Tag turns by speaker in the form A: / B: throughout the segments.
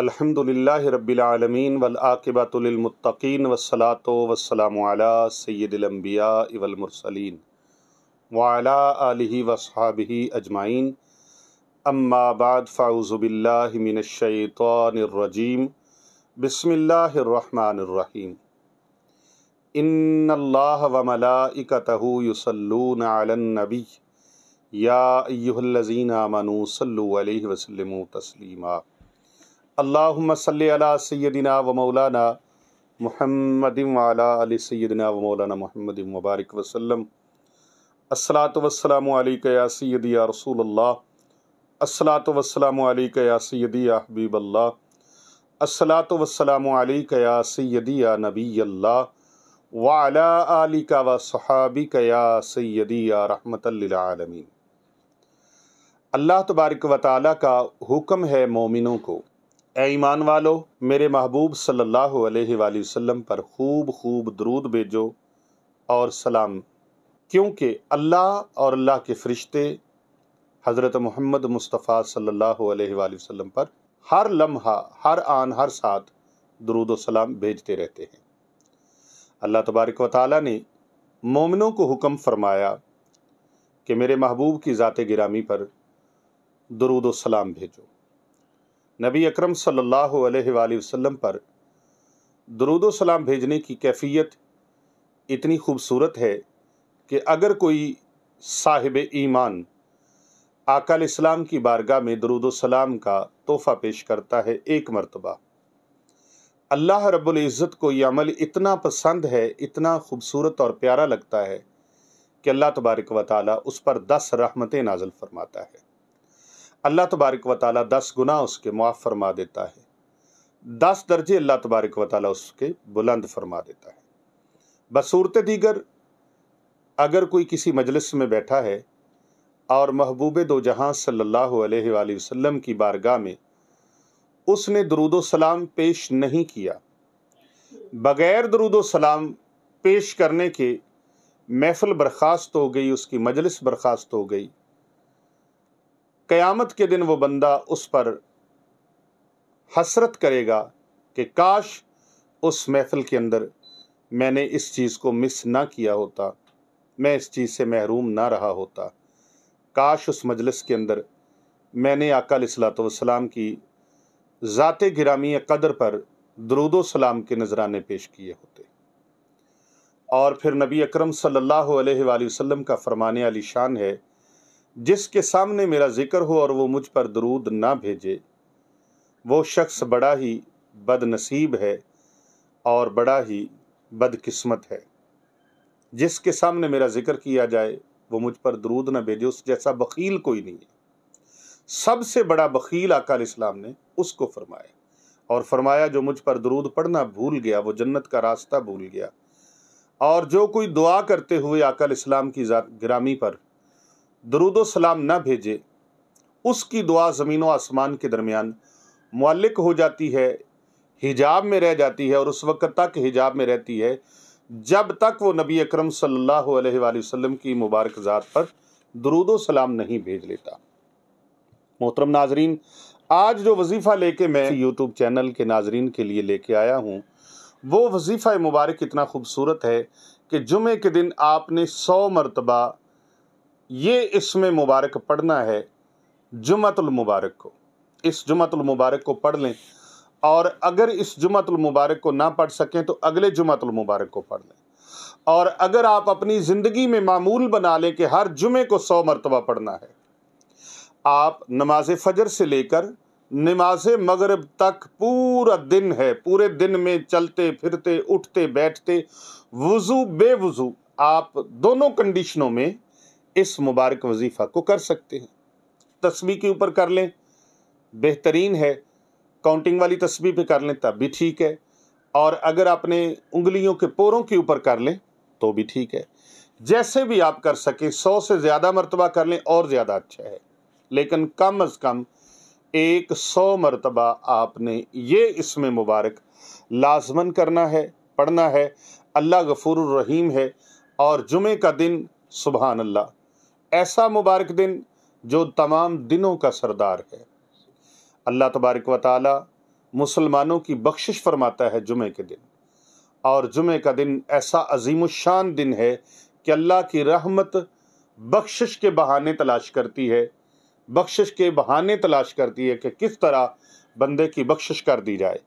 A: अल्हम्दुलिल्लाह रब्बिलआलमीन वलआकिबतुलिलमुत्तकीन वस्सलातु वस्सलामु अला सय्यिदिल अंबिया वल मुरसलीन व अजमाइन अम्माबाद फ़ाउज़बिल्ल फ़ाउज़ु बिल्लाहि मिनश रहीम इन्नल्लाह व मलाइकतहु नबी या अय्युहल्लज़ीना आमनू सल्लु अलैहि अल्लाम सल्ला सैदिना व मौलाना महमदिम वाला अली सैदिना व मौलाना महमद मुबारक वसलम असलात वसलाम या सैदी या रसूल असलात वसलाम या सैदी या हबीब असलात वसलाम या सैदी या नबी अल्लाह वाला आली का व सहाबी या सैदी या रहमतलमीन अल्लाह तबारक व ताली का हुक्म है मोमिनों को ऐमान वालो मेरे महबूब सल्लल्लाहु अलैहि वसल्लम पर खूब खूब दरूद भेजो और सलाम क्योंकि अल्लाह और अल्लाह के फ़रिश्ते हज़रत मोहम्मद मुस्तफ़ा सल्लल्लाहु अलैहि वसल्लम पर हर लम्हा हर आन हर साथ दरूद सलाम भेजते रहते हैं अल्लाह तबारक व ताली ने मोमिनों को हुक्म फरमाया कि मेरे महबूब की ज़ात गिरामी पर दरूद सलाम भेजो नबी अकरम सल्लल्लाहु अलैहि वसल्लम पर दरूद सलाम भेजने की कैफियत इतनी खूबसूरत है कि अगर कोई साहिब ईमान आकल इस्लाम की बारगाह में दरूद सलाम का तोहफ़ा पेश करता है एक मरतबा अल्लाह रबुल्ज़त को यह अमल इतना पसंद है इतना खूबसूरत और प्यारा लगता है कि अल्लाह तबारक व ताली उस पर दस रहमतें नाजल फरमाता है अल्लाह तबारक व दस गुना उसके मुआफ़ फरमा देता है दस दर्जे अल्लाह तबारक व उसके बुलंद फरमा देता है बसूरत दीगर अगर कोई किसी मजलिस में बैठा है और महबूब दो जहाँ सल्ला वसम की बारगाह में उसने दरुदो सलाम पेश नहीं किया बग़ैर दरुदो सलाम पेश करने के महफल बर्खास्त हो गई उसकी मजलिस बर्खास्त हो गई क़यामत के दिन वो बंदा उस पर हसरत करेगा कि काश उस महफ़िल के अंदर मैंने इस चीज़ को मिस ना किया होता मैं इस चीज़ से महरूम ना रहा होता काश उस मजलिस के अंदर मैंने आकल सलाम की ज़ात गिरामी कदर पर दरुदो सलाम के नजराने पेश किए होते और फिर नबी अकरम सल्लल्लाहु अलैहि वसल्लम का फरमाने आली शान है जिसके सामने मेरा ज़िक्र हो और वो मुझ पर दरूद ना भेजे वो शख्स बड़ा ही बदनसीब है और बड़ा ही बदकिस्मत है जिसके सामने मेरा ज़िक्र किया जाए वो मुझ पर दरूद ना भेजे उस जैसा बकील कोई नहीं है सबसे बड़ा बकील आकाल इस्लाम ने उसको फरमाया और फरमाया जो मुझ पर दरूद पढ़ना भूल गया वो जन्नत का रास्ता भूल गया और जो कोई दुआ करते हुए अकाल इस्लाम की ग्रामी पर दरुदो सलाम न भेजे उसकी दुआ ज़मीन व आसमान के दरमियान मालिक हो जाती है हिजाब में रह जाती है और उस वक़्त तक हिजाब में रहती है जब तक वो नबी अकरम सल्लल्लाहु अलैहि वसल्लम की मुबारक ज़ात पर दरुदो सलाम नहीं भेज लेता मोहतरम नाजरीन आज जो वजीफ़ा लेके मैं यूट्यूब चैनल के नाजरीन के लिए लेके आया हूँ वो वजीफ़ा मुबारक इतना खूबसूरत है कि जुमे के दिन आपने सौ मरतबा ये इसमें मुबारक पढ़ना है जुमतुल मुबारक को इस जुमतुल मुबारक को पढ़ लें और अगर इस जुमतुल मुबारक को ना पढ़ सकें तो अगले जुमतुल मुबारक को पढ़ लें और अगर आप अपनी ज़िंदगी में मामूल बना लें कि हर जुमे को सौ मरतबा पढ़ना है आप नमाज फजर से लेकर नमाज मगरब तक पूरा दिन है पूरे दिन में चलते फिरते उठते बैठते वज़ू बेवज़ू आप दोनों कंडीशनों में इस मुबारक वजीफ़ा को कर सकते हैं तस्वीर के ऊपर कर लें बेहतरीन है काउंटिंग वाली तस्वीर पे कर लें तब भी ठीक है और अगर आपने उंगलियों के पोरों के ऊपर कर लें तो भी ठीक है जैसे भी आप कर सकें सौ से ज़्यादा मरतबा कर लें और ज़्यादा अच्छा है लेकिन कम अज़ कम एक सौ मरतबा आपने ये इसमें मुबारक लाजमन करना है पढ़ना है अल्लाह गफूर रहीम है और जुमे का दिन सुबहानल्ला अल्लाह ऐसा मुबारक दिन जो तमाम दिनों का सरदार है अल्लाह तबारक व मुसलमानों की बख्शिश फरमाता है जुमे के दिन और जुमे का दिन ऐसा अजीम शान दिन है कि अल्लाह की रहमत बख्शिश के बहाने तलाश करती है बख्शिश के बहाने तलाश करती है कि किस तरह बंदे की बख्शिश कर दी जाए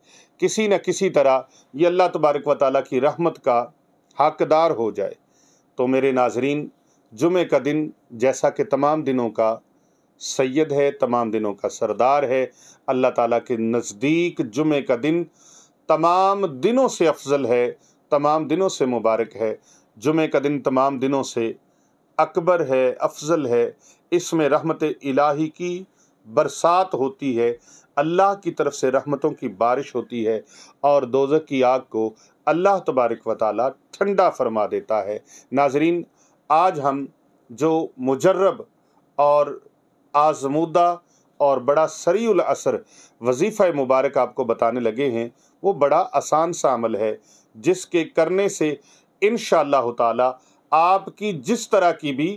A: किसी न किसी तरह ये अल्लाह तबारक व की रहमत का हकदार हो जाए तो मेरे नाजरीन जुमे का दिन जैसा कि तमाम दिनों का सैयद है तमाम दिनों का सरदार है अल्लाह ताला के नज़दीक जुमे का दिन तमाम दिनों से अफजल है तमाम दिनों से मुबारक है जुमे का दिन तमाम दिनों से अकबर है अफजल है इसमें रहमत इलाही की बरसात होती है अल्लाह की तरफ से रहमतों की बारिश होती है और दोजक की आग को अल्लाह तबारक व ताली ठंडा फरमा देता है नाजरीन आज हम जो मुजर्रब और आजमूदा और बड़ा सरील असर वजीफ़ा मुबारक आपको बताने लगे हैं वो बड़ा आसान सा अमल है जिसके करने से इन ताला आपकी जिस तरह की भी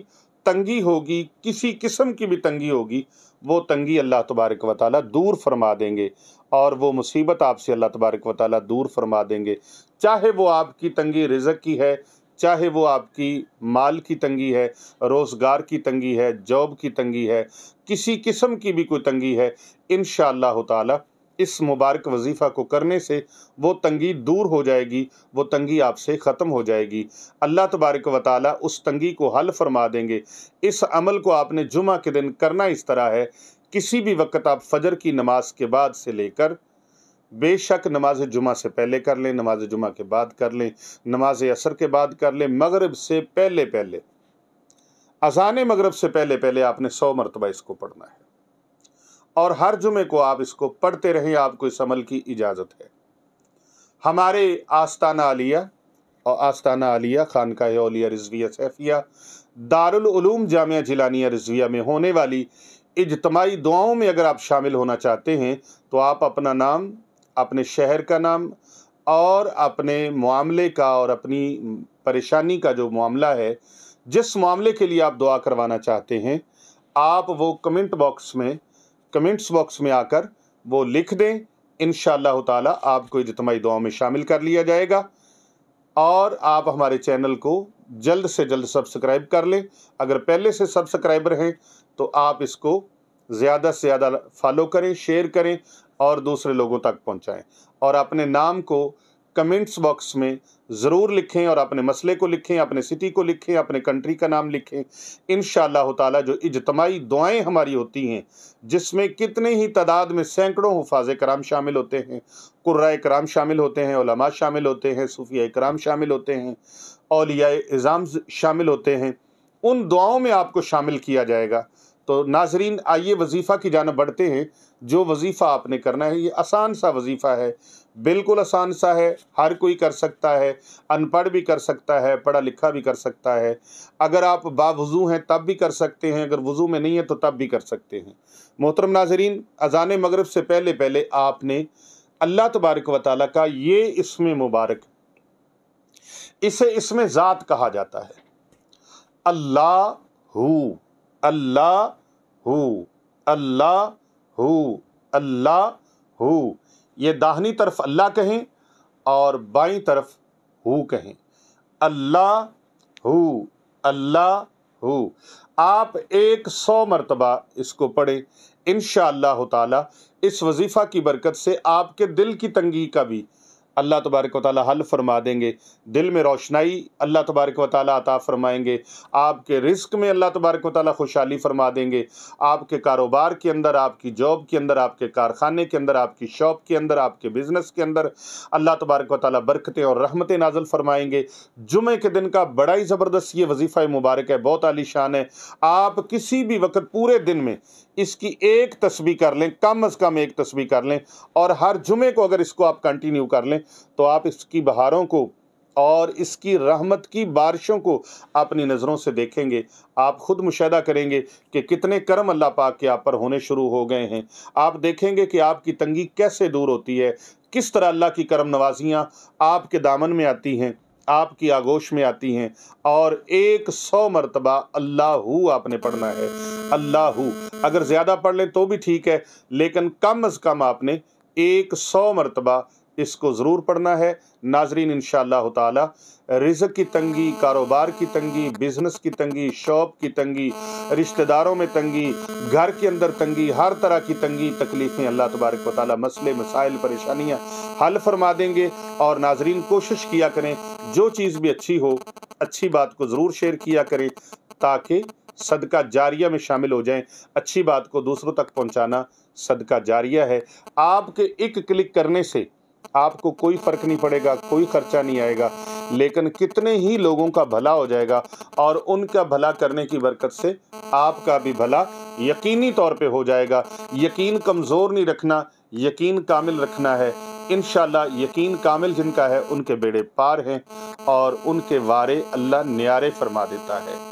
A: तंगी होगी किसी किस्म की भी तंगी होगी वो तंगी अल्लाह तबारक व ताली दूर फरमा देंगे और वो मुसीबत आपसे अल्लाह तबारक व दूर फरमा देंगे चाहे वो आपकी तंगी रिजक की है चाहे वो आपकी माल की तंगी है रोज़गार की तंगी है जॉब की तंगी है किसी किस्म की भी कोई तंगी है इन ताला इस मुबारक वजीफ़ा को करने से वो तंगी दूर हो जाएगी वो तंगी आपसे ख़त्म हो जाएगी अल्लाह तबारक व ताली उस तंगी को हल फरमा देंगे इस अमल को आपने जुमा के दिन करना इस तरह है किसी भी वक्त आप फजर की नमाज के बाद से लेकर बेशक नमाज जुमा से पहले कर लें नमाज जुमा के बाद कर लें नमाज असर के बाद कर लें मगरब से पहले पहले अजान मगरब से पहले पहले आपने सौ मरतबा इसको पढ़ना है और हर जुमे को आप इसको पढ़ते रहें आपको इस अमल की इजाज़त है हमारे आस्ताना आलिया और आस्ताना आलिया खानका अलिया रिजविया सैफिया दारूम जामिया जिलानिया रिजविया में होने वाली इजतमाही दुआओं में अगर आप शामिल होना चाहते हैं तो आप अपना नाम अपने शहर का नाम और अपने मामले का और अपनी परेशानी का जो मामला है जिस मामले के लिए आप दुआ करवाना चाहते हैं आप वो कमेंट बॉक्स में कमेंट्स बॉक्स में आकर वो लिख दें इन शाह आपको इजतमाही दुआ में शामिल कर लिया जाएगा और आप हमारे चैनल को जल्द से जल्द सब्सक्राइब कर लें अगर पहले से सब्सक्राइबर हैं तो आप इसको ज़्यादा से ज़्यादा फॉलो करें शेयर करें और दूसरे लोगों तक पहुंचाएं और अपने नाम को कमेंट्स बॉक्स में ज़रूर लिखें और अपने मसले को लिखें अपने सिटी को लिखें अपने कंट्री का नाम लिखें इन ताला जो इजतमाही दुआएं हमारी होती हैं जिसमें कितने ही तादाद में सैकड़ों हफाज कराम शामिल होते हैं कुर्रा कराम शामिल होते हैं ओलमा शामिल होते हैं सूफिया कराम शामिल होते हैं अलिया इज़ाम शामिल होते हैं उन दुआओं में आपको शामिल किया जाएगा तो नाजरीन आइए वजीफ़ा की जानब बढ़ते हैं जो वजीफ़ा आपने करना है ये आसान सा वजीफ़ा है बिल्कुल आसान सा है हर कोई कर सकता है अनपढ़ भी कर सकता है पढ़ा लिखा भी कर सकता है अगर आप बावजू हैं तब भी कर सकते हैं अगर वज़ू में नहीं है तो तब भी कर सकते हैं मोहतरम नाजरीन अजान मगरब से पहले पहले आपने अल्लाह तबारक व ताली का ये इसमें मुबारक इसे इसमें ज़ात कहा जाता है अल्लाह हु अल्लाह हु अल्लाह हु अल्लाह हु ये दाहिनी तरफ अल्लाह कहें और बाई तरफ हु कहें अल्लाह हु अल्लाह हु आप एक सौ मरतबा इसको पढ़ें इन ताला इस वजीफ़ा की बरकत से आपके दिल की तंगी का भी अल्लाह तबारक वाली हल फरमा देंगे दिल में रोशनाई अल्लाह तबारक वाली अता फ़रमाएंगे आपके रिस्क में अल्लाह तबारक वाली खुशहाली फरमा देंगे आपके कारोबार के अंदर आपकी जॉब के अंदर आपके कारखाने के अंदर आपकी शॉप के अंदर आपके बिज़नेस के अंदर अल्लाह तबारक वाली बरकतें और रहमतें नाजल फ़रमाएंगे जुमे के दिन का बड़ा ही ज़बरदस्त ये वजीफ़ा मुबारक है बहुत आलिशान है आप किसी भी वक्त पूरे दिन में इसकी एक तस्वीर कर लें कम अज़ कम एक तस्वीर कर लें और हर जुमे को अगर इसको आप कंटिन्यू कर लें तो आप इसकी बहारों को और इसकी रहमत की बारिशों को अपनी नज़रों से देखेंगे आप ख़ुद मुशाह करेंगे कि कितने कर्म अल्लाह पाक के आप पर होने शुरू हो गए हैं आप देखेंगे कि आपकी तंगी कैसे दूर होती है किस तरह अल्लाह की करम नवाजियाँ आपके दामन में आती हैं आपकी आगोश में आती हैं और एक सौ मरतबा अल्लाह आपने पढ़ना है अल्लाह अगर ज़्यादा पढ़ लें तो भी ठीक है लेकिन कम अज़ कम आपने एक सौ मरतबा इसको ज़रूर पढ़ना है नाजरीन इन ताला रिजक की तंगी कारोबार की तंगी बिजनेस की तंगी शॉप की तंगी रिश्तेदारों में तंगी घर के अंदर तंगी हर तरह की तंगी तकलीफ़ें अल्लाह तबारक वाली मसले मसाइल परेशानियाँ हल फरमा देंगे और नाजरीन कोशिश किया करें जो चीज़ भी अच्छी हो अच्छी बात को ज़रूर शेयर किया करें ताकि सदका जारिया में शामिल हो जाएं अच्छी बात को दूसरों तक पहुंचाना सदका जारिया है आपके एक क्लिक करने से आपको कोई फर्क नहीं पड़ेगा कोई खर्चा नहीं आएगा लेकिन कितने ही लोगों का भला हो जाएगा और उनका भला करने की बरकत से आपका भी भला यकीनी तौर पे हो जाएगा यकीन कमज़ोर नहीं रखना यकीन कामिल रखना है इन यकीन कामिल जिनका है उनके बेड़े पार हैं और उनके वारे अल्लाह न्यारे फरमा देता है